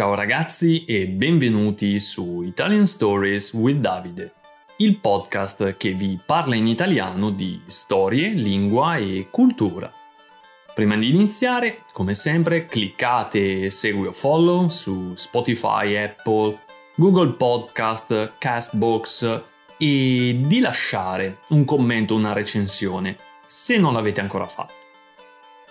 Ciao ragazzi e benvenuti su Italian Stories with Davide, il podcast che vi parla in italiano di storie, lingua e cultura. Prima di iniziare, come sempre, cliccate Segui o Follow su Spotify, Apple, Google Podcast, Castbox e di lasciare un commento, una recensione, se non l'avete ancora fatto.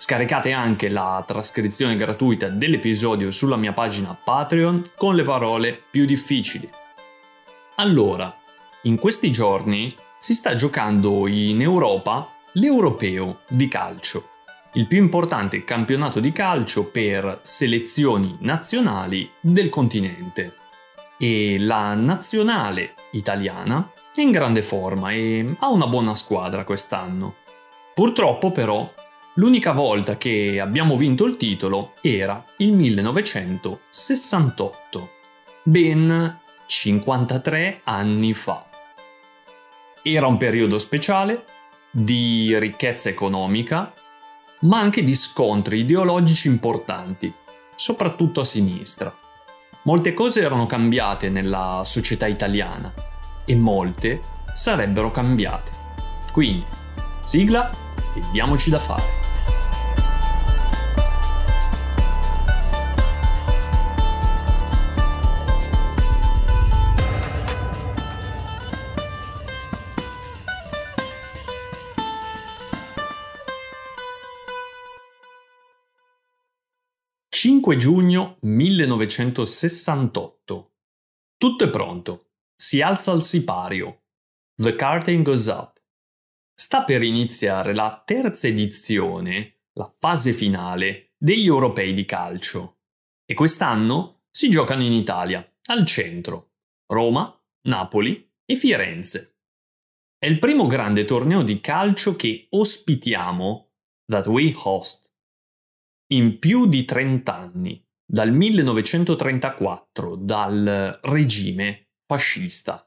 Scaricate anche la trascrizione gratuita dell'episodio sulla mia pagina Patreon con le parole più difficili. Allora, in questi giorni si sta giocando in Europa l'Europeo di calcio, il più importante campionato di calcio per selezioni nazionali del continente. E la nazionale italiana è in grande forma e ha una buona squadra quest'anno. Purtroppo però L'unica volta che abbiamo vinto il titolo era il 1968, ben 53 anni fa. Era un periodo speciale di ricchezza economica, ma anche di scontri ideologici importanti, soprattutto a sinistra. Molte cose erano cambiate nella società italiana e molte sarebbero cambiate. Quindi, sigla e diamoci da fare. 5 giugno 1968. Tutto è pronto. Si alza il sipario. The curtain goes up. Sta per iniziare la terza edizione, la fase finale, degli europei di calcio. E quest'anno si giocano in Italia, al centro. Roma, Napoli e Firenze. È il primo grande torneo di calcio che ospitiamo, that we host, in più di 30 anni, dal 1934, dal regime fascista.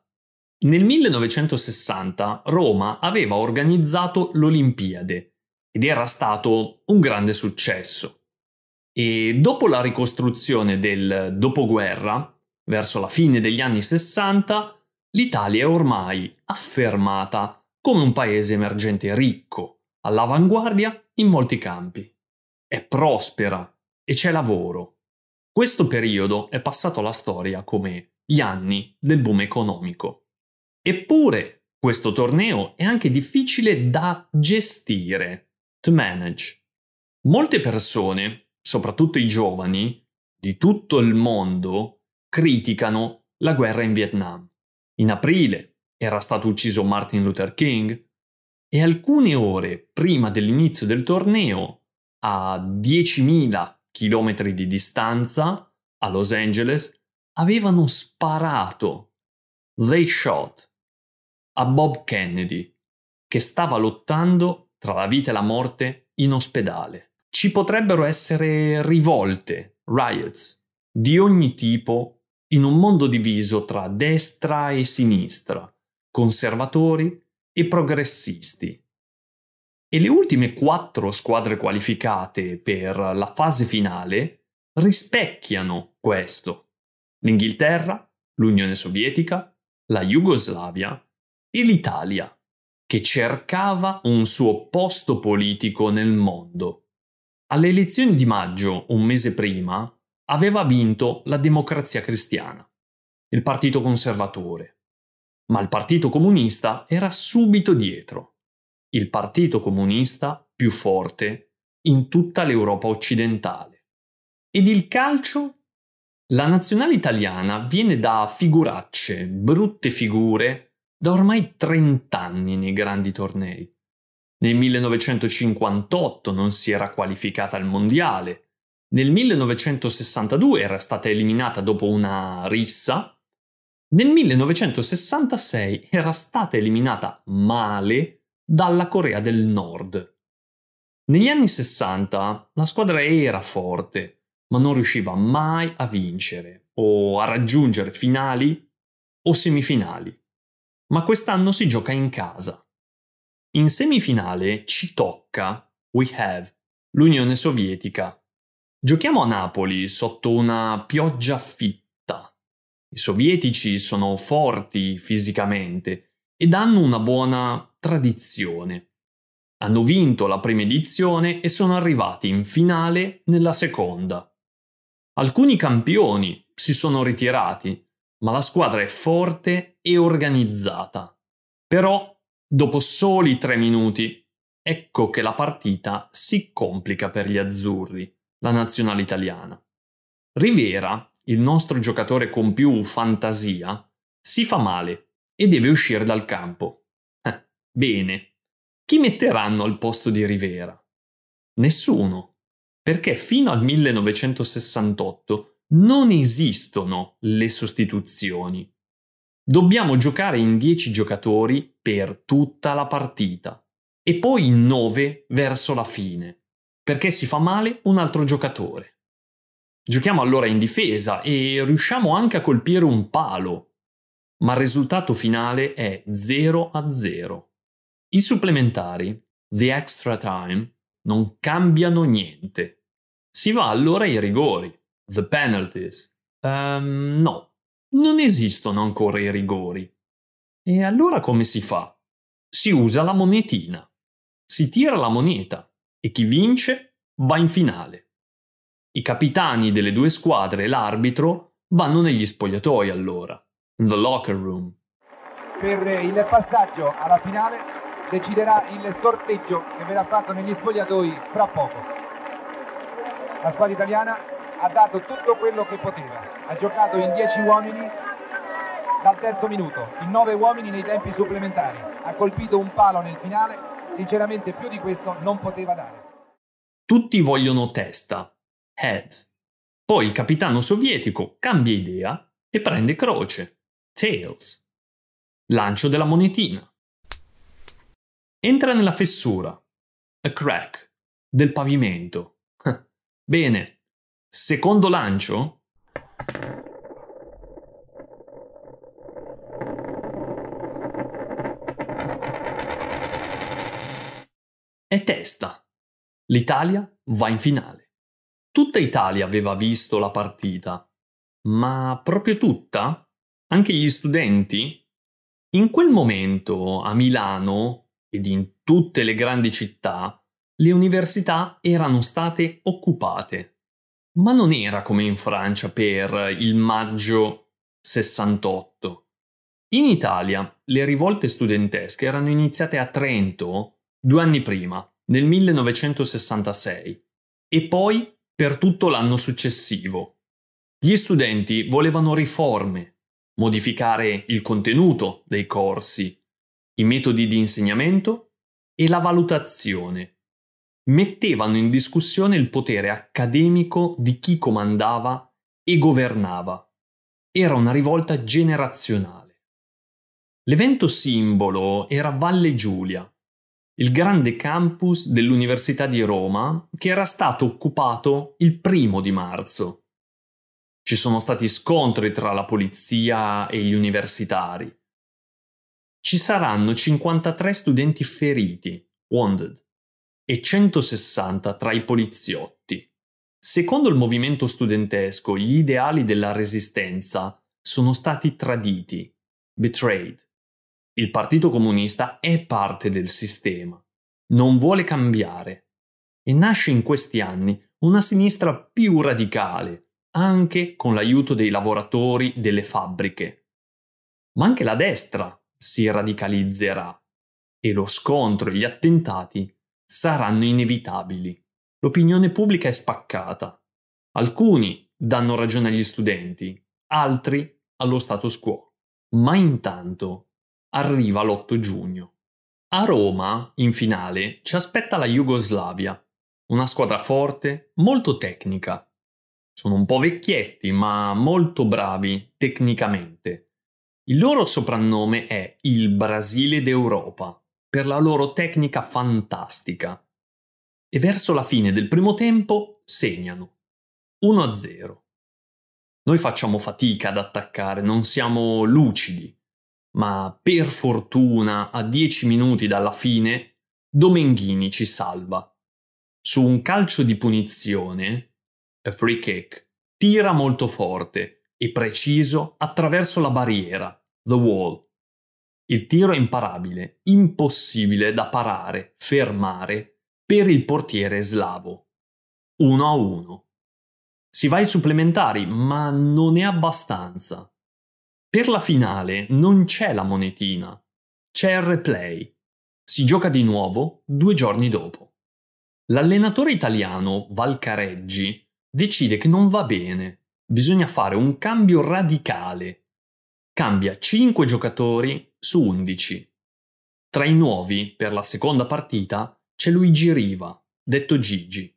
Nel 1960 Roma aveva organizzato l'Olimpiade ed era stato un grande successo. E dopo la ricostruzione del dopoguerra, verso la fine degli anni 60, l'Italia è ormai affermata come un paese emergente ricco, all'avanguardia in molti campi è prospera e c'è lavoro. Questo periodo è passato alla storia come gli anni del boom economico. Eppure questo torneo è anche difficile da gestire, to manage. Molte persone, soprattutto i giovani, di tutto il mondo, criticano la guerra in Vietnam. In aprile era stato ucciso Martin Luther King e alcune ore prima dell'inizio del torneo a 10.000 km di distanza, a Los Angeles, avevano sparato, they shot, a Bob Kennedy, che stava lottando tra la vita e la morte in ospedale. Ci potrebbero essere rivolte, riots, di ogni tipo in un mondo diviso tra destra e sinistra, conservatori e progressisti. E le ultime quattro squadre qualificate per la fase finale rispecchiano questo. L'Inghilterra, l'Unione Sovietica, la Jugoslavia e l'Italia, che cercava un suo posto politico nel mondo. Alle elezioni di maggio, un mese prima, aveva vinto la democrazia cristiana, il partito conservatore, ma il partito comunista era subito dietro il partito comunista più forte in tutta l'Europa occidentale. Ed il calcio? La nazionale italiana viene da figuracce, brutte figure, da ormai 30 anni nei grandi tornei. Nel 1958 non si era qualificata al mondiale, nel 1962 era stata eliminata dopo una rissa, nel 1966 era stata eliminata male dalla Corea del Nord. Negli anni 60 la squadra era forte, ma non riusciva mai a vincere o a raggiungere finali o semifinali. Ma quest'anno si gioca in casa. In semifinale ci tocca We Have, l'Unione Sovietica. Giochiamo a Napoli sotto una pioggia fitta. I sovietici sono forti fisicamente ed hanno una buona tradizione. Hanno vinto la prima edizione e sono arrivati in finale nella seconda. Alcuni campioni si sono ritirati, ma la squadra è forte e organizzata. Però, dopo soli tre minuti, ecco che la partita si complica per gli azzurri, la nazionale italiana. Rivera, il nostro giocatore con più fantasia, si fa male e deve uscire dal campo. Eh, bene, chi metteranno al posto di Rivera? Nessuno, perché fino al 1968 non esistono le sostituzioni. Dobbiamo giocare in 10 giocatori per tutta la partita e poi in 9 verso la fine, perché si fa male un altro giocatore. Giochiamo allora in difesa e riusciamo anche a colpire un palo ma il risultato finale è 0 a 0. I supplementari, the extra time, non cambiano niente. Si va allora ai rigori, the penalties. Um, no, non esistono ancora i rigori. E allora come si fa? Si usa la monetina. Si tira la moneta e chi vince va in finale. I capitani delle due squadre e l'arbitro vanno negli spogliatoi allora. The Locker Room. Per il passaggio alla finale deciderà il sorteggio che verrà fatto negli spogliatoi fra poco. La squadra italiana ha dato tutto quello che poteva, ha giocato in 10 uomini dal terzo minuto, in 9 uomini nei tempi supplementari, ha colpito un palo nel finale, sinceramente più di questo non poteva dare. Tutti vogliono testa, heads. Poi il capitano sovietico cambia idea e prende croce. Tails. Lancio della monetina. Entra nella fessura, a crack, del pavimento. Bene, secondo lancio. E testa. L'Italia va in finale. Tutta Italia aveva visto la partita, ma proprio tutta? anche gli studenti, in quel momento a Milano ed in tutte le grandi città, le università erano state occupate. Ma non era come in Francia per il maggio 68. In Italia le rivolte studentesche erano iniziate a Trento due anni prima, nel 1966, e poi per tutto l'anno successivo. Gli studenti volevano riforme, modificare il contenuto dei corsi, i metodi di insegnamento e la valutazione. Mettevano in discussione il potere accademico di chi comandava e governava. Era una rivolta generazionale. L'evento simbolo era Valle Giulia, il grande campus dell'Università di Roma che era stato occupato il primo di marzo ci sono stati scontri tra la polizia e gli universitari. Ci saranno 53 studenti feriti, wounded, e 160 tra i poliziotti. Secondo il movimento studentesco, gli ideali della resistenza sono stati traditi, betrayed. Il Partito Comunista è parte del sistema, non vuole cambiare e nasce in questi anni una sinistra più radicale, anche con l'aiuto dei lavoratori delle fabbriche. Ma anche la destra si radicalizzerà e lo scontro e gli attentati saranno inevitabili. L'opinione pubblica è spaccata. Alcuni danno ragione agli studenti, altri allo status quo. Ma intanto arriva l'8 giugno. A Roma, in finale, ci aspetta la Jugoslavia, una squadra forte, molto tecnica, sono un po' vecchietti, ma molto bravi tecnicamente. Il loro soprannome è il Brasile d'Europa, per la loro tecnica fantastica. E verso la fine del primo tempo segnano. 1-0. Noi facciamo fatica ad attaccare, non siamo lucidi, ma per fortuna a 10 minuti dalla fine Domenghini ci salva. Su un calcio di punizione a free kick. Tira molto forte e preciso attraverso la barriera, the wall. Il tiro è imparabile, impossibile da parare, fermare, per il portiere slavo. 1 a 1. Si va ai supplementari, ma non è abbastanza. Per la finale non c'è la monetina, c'è il replay. Si gioca di nuovo due giorni dopo. L'allenatore italiano Valcareggi decide che non va bene, bisogna fare un cambio radicale. Cambia 5 giocatori su 11. Tra i nuovi per la seconda partita c'è Luigi Riva, detto Gigi.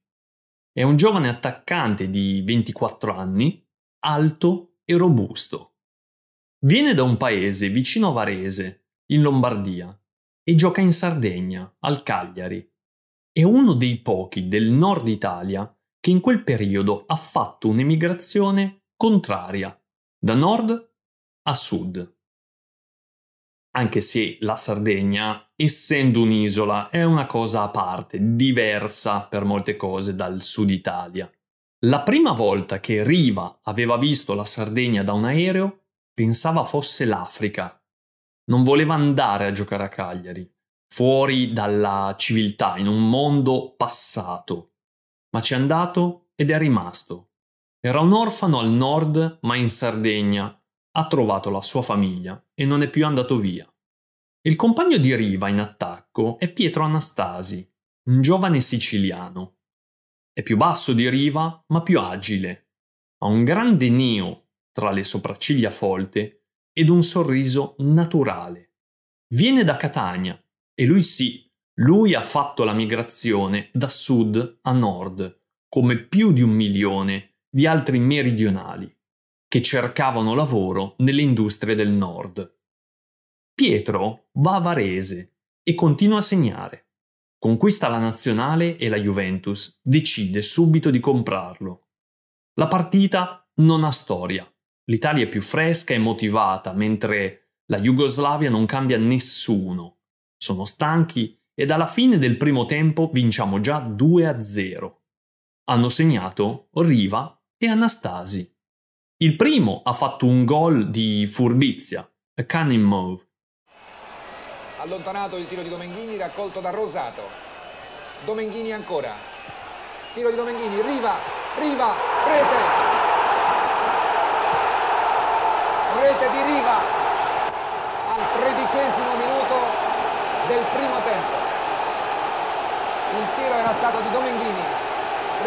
È un giovane attaccante di 24 anni, alto e robusto. Viene da un paese vicino a Varese, in Lombardia, e gioca in Sardegna, al Cagliari. È uno dei pochi del nord Italia che in quel periodo ha fatto un'emigrazione contraria, da nord a sud. Anche se la Sardegna, essendo un'isola, è una cosa a parte, diversa per molte cose dal sud Italia. La prima volta che Riva aveva visto la Sardegna da un aereo, pensava fosse l'Africa. Non voleva andare a giocare a Cagliari, fuori dalla civiltà, in un mondo passato ma ci è andato ed è rimasto. Era un orfano al nord, ma in Sardegna, ha trovato la sua famiglia e non è più andato via. Il compagno di Riva in attacco è Pietro Anastasi, un giovane siciliano. È più basso di Riva, ma più agile. Ha un grande neo tra le sopracciglia folte ed un sorriso naturale. Viene da Catania e lui sì lui ha fatto la migrazione da sud a nord, come più di un milione di altri meridionali che cercavano lavoro nelle industrie del nord. Pietro va a Varese e continua a segnare. Conquista la nazionale e la Juventus decide subito di comprarlo. La partita non ha storia. L'Italia è più fresca e motivata, mentre la Jugoslavia non cambia nessuno. Sono stanchi ed alla fine del primo tempo vinciamo già 2-0. Hanno segnato Riva e Anastasi. Il primo ha fatto un gol di furbizia, a cunning move. Allontanato il tiro di Domenghini, raccolto da Rosato. Domenghini ancora. Tiro di Domenghini, Riva, Riva, rete. Rete di Riva al tredicesimo minuto del primo tempo il tiro era stato di Domenghini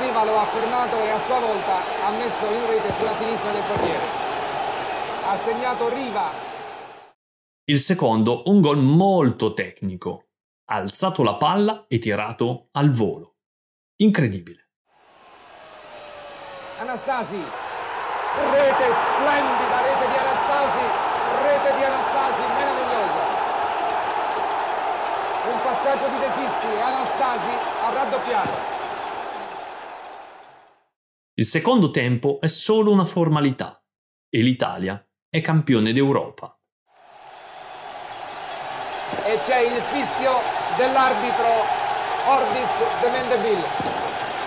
Riva lo ha fermato e a sua volta ha messo in rete sulla sinistra del portiere ha segnato Riva il secondo un gol molto tecnico ha alzato la palla e tirato al volo incredibile Anastasi rete splendida rete di Anastasi rete di Anastasi meno un passaggio di desisti e Anastasi ha raddoppiato. Il secondo tempo è solo una formalità e l'Italia è campione d'Europa. E c'è il fischio dell'arbitro Ordiz de Mendeville.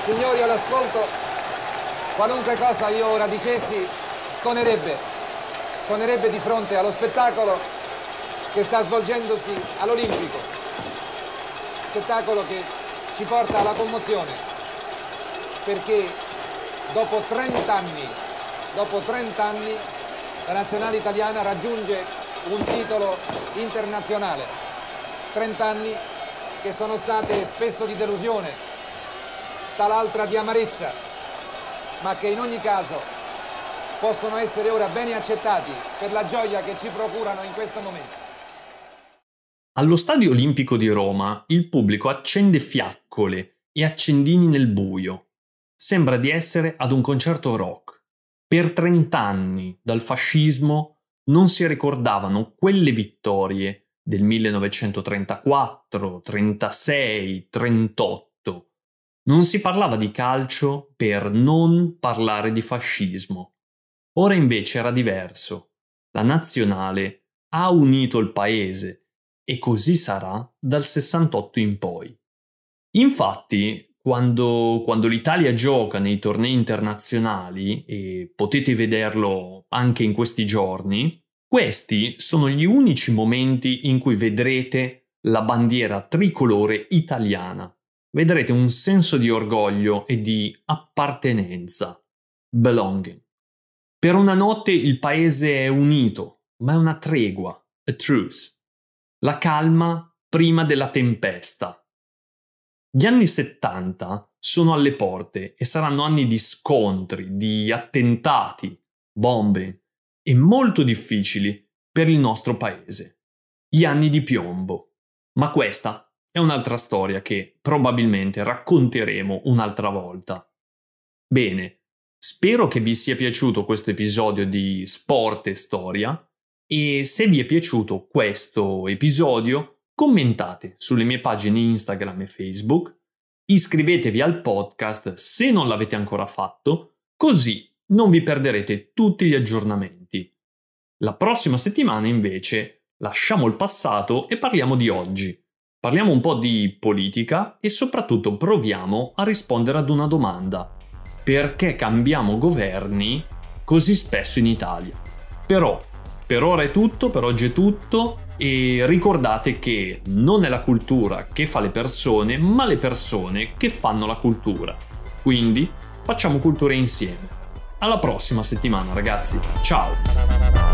Signori all'ascolto, qualunque cosa io ora dicessi sconerebbe, sconerebbe di fronte allo spettacolo che sta svolgendosi all'Olimpico. Spettacolo che ci porta alla commozione perché dopo 30 anni, dopo 30 anni la nazionale italiana raggiunge un titolo internazionale. 30 anni che sono state spesso di delusione, tal'altra di amarezza, ma che in ogni caso possono essere ora bene accettati per la gioia che ci procurano in questo momento. Allo Stadio Olimpico di Roma il pubblico accende fiaccole e accendini nel buio. Sembra di essere ad un concerto rock. Per trent'anni dal fascismo non si ricordavano quelle vittorie del 1934, 36, 38. Non si parlava di calcio per non parlare di fascismo. Ora invece era diverso. La nazionale ha unito il paese e così sarà dal 68 in poi. Infatti, quando, quando, l'Italia gioca nei tornei internazionali, e potete vederlo anche in questi giorni, questi sono gli unici momenti in cui vedrete la bandiera tricolore italiana. Vedrete un senso di orgoglio e di appartenenza, belonging. Per una notte il paese è unito, ma è una tregua, a truce. La calma prima della tempesta. Gli anni 70 sono alle porte e saranno anni di scontri, di attentati, bombe e molto difficili per il nostro paese. Gli anni di piombo. Ma questa è un'altra storia che probabilmente racconteremo un'altra volta. Bene, spero che vi sia piaciuto questo episodio di Sport e Storia e se vi è piaciuto questo episodio, commentate sulle mie pagine Instagram e Facebook, iscrivetevi al podcast se non l'avete ancora fatto, così non vi perderete tutti gli aggiornamenti. La prossima settimana invece lasciamo il passato e parliamo di oggi. Parliamo un po' di politica e soprattutto proviamo a rispondere ad una domanda. Perché cambiamo governi così spesso in Italia? Però per ora è tutto, per oggi è tutto e ricordate che non è la cultura che fa le persone, ma le persone che fanno la cultura. Quindi facciamo cultura insieme. Alla prossima settimana ragazzi, ciao!